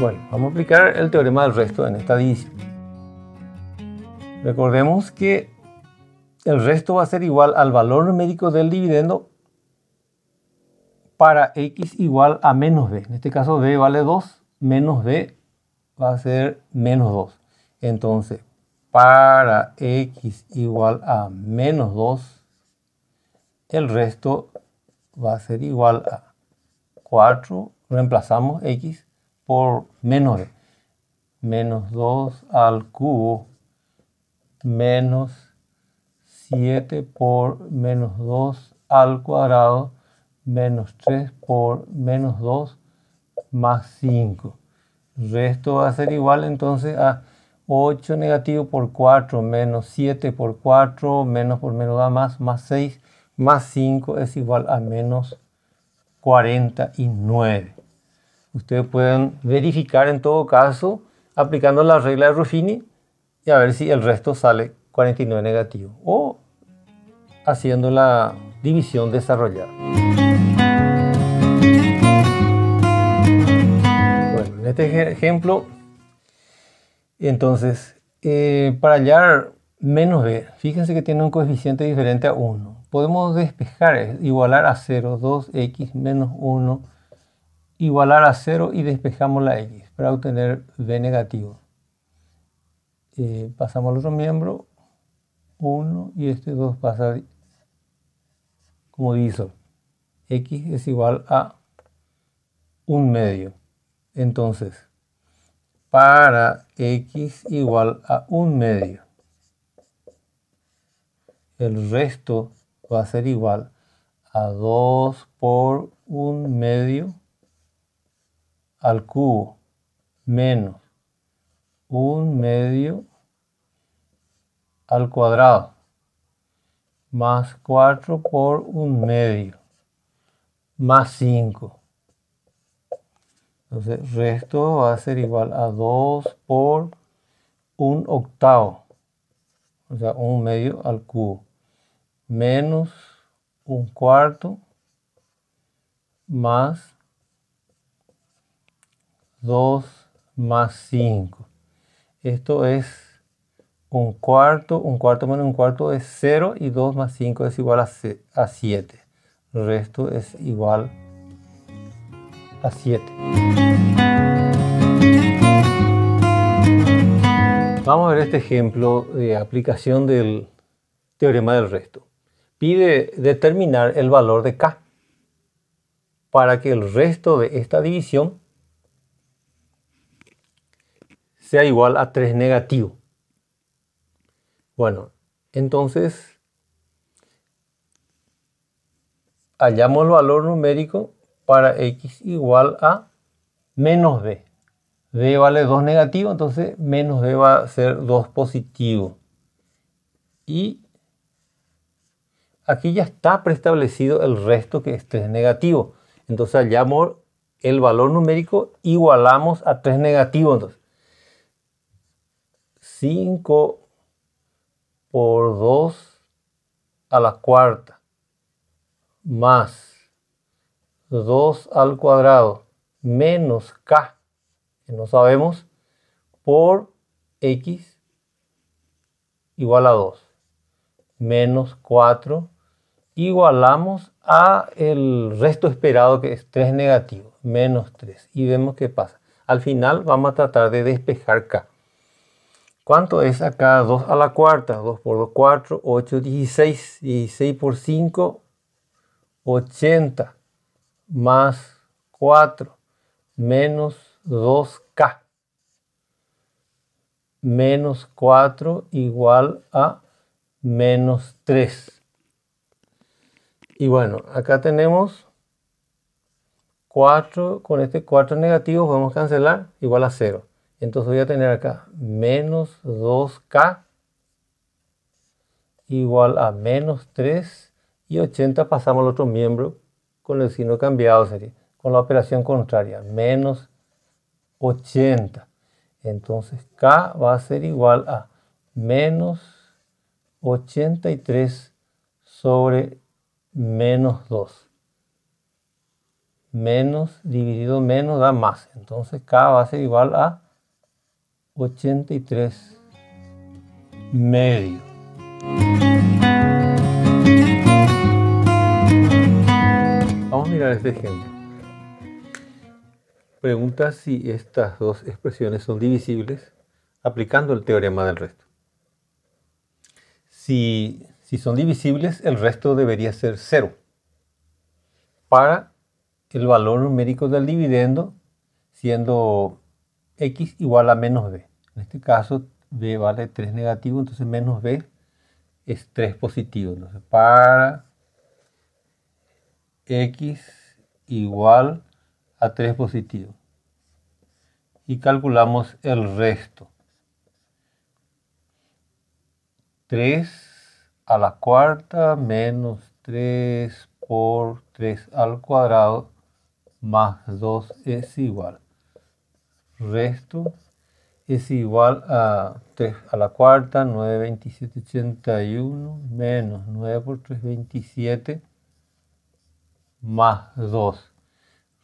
Bueno, vamos a aplicar el teorema del resto en esta división. Recordemos que el resto va a ser igual al valor numérico del dividendo para x igual a menos b. En este caso b vale 2, menos b va a ser menos 2. Entonces, para x igual a menos 2, el resto va a ser igual a 4, reemplazamos x por menos menos 2 al cubo menos 7 por menos 2 al cuadrado menos 3 por menos 2 más 5. El resto va a ser igual entonces a 8 negativo por 4 menos 7 por 4 menos por menos da más, más 6 más 5 es igual a menos 49. Ustedes pueden verificar en todo caso aplicando la regla de Ruffini y a ver si el resto sale 49 negativo o haciendo la división desarrollada. Bueno, en este ejemplo entonces, eh, para hallar menos b, fíjense que tiene un coeficiente diferente a 1. Podemos despejar, eh, igualar a 0, 2x menos 1, igualar a 0 y despejamos la x para obtener b negativo. Eh, pasamos al otro miembro, 1 y este 2 pasa como divisor. x es igual a 1 medio. Entonces, para x igual a un medio. El resto va a ser igual a 2 por un medio al cubo menos un medio al cuadrado más 4 por un medio más 5 entonces, resto va a ser igual a 2 por un octavo, o sea, un medio al cubo, menos un cuarto más 2 más 5. Esto es un cuarto, un cuarto menos un cuarto es 0 y 2 más 5 es igual a, a 7. El resto es igual a a 7. Vamos a ver este ejemplo de aplicación del teorema del resto. Pide determinar el valor de k para que el resto de esta división sea igual a 3 negativo. Bueno, entonces hallamos el valor numérico para x igual a menos b. d vale 2 negativo, entonces menos b va a ser 2 positivo. Y aquí ya está preestablecido el resto que es 3 negativo. Entonces hallamos el valor numérico, igualamos a 3 negativo. Entonces, 5 por 2 a la cuarta más 2 al cuadrado menos k, que no sabemos, por x igual a 2. Menos 4 igualamos a el resto esperado que es 3 negativo, menos 3. Y vemos qué pasa. Al final vamos a tratar de despejar k. ¿Cuánto es acá? 2 a la cuarta. 2 por 2, 4. 8, 16. 16 por 5, 80 más 4 menos 2k. Menos 4 igual a menos 3. Y bueno, acá tenemos 4, con este 4 negativo podemos cancelar igual a 0. Entonces voy a tener acá menos 2k igual a menos 3 y 80 pasamos al otro miembro con el signo cambiado sería, con la operación contraria, menos 80. Entonces K va a ser igual a menos 83 sobre menos 2. Menos dividido menos da más. Entonces K va a ser igual a 83 medio. de Pregunta si estas dos expresiones son divisibles aplicando el teorema del resto. Si, son divisibles, el resto debería ser cero. Para el valor numérico del dividendo, siendo x igual a menos b. En este caso, b vale 3 negativo, entonces menos b es 3 positivo. Entonces, para x igual a 3 positivo. Y calculamos el resto. 3 a la cuarta menos 3 por 3 al cuadrado más 2 es igual. Resto es igual a 3 a la cuarta, 9, 27, 81, menos 9 por 3, 27, más 2.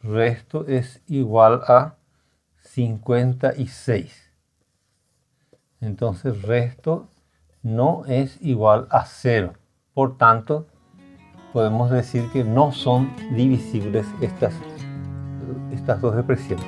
Resto es igual a 56. Entonces resto no es igual a 0. Por tanto, podemos decir que no son divisibles estas, estas dos expresiones.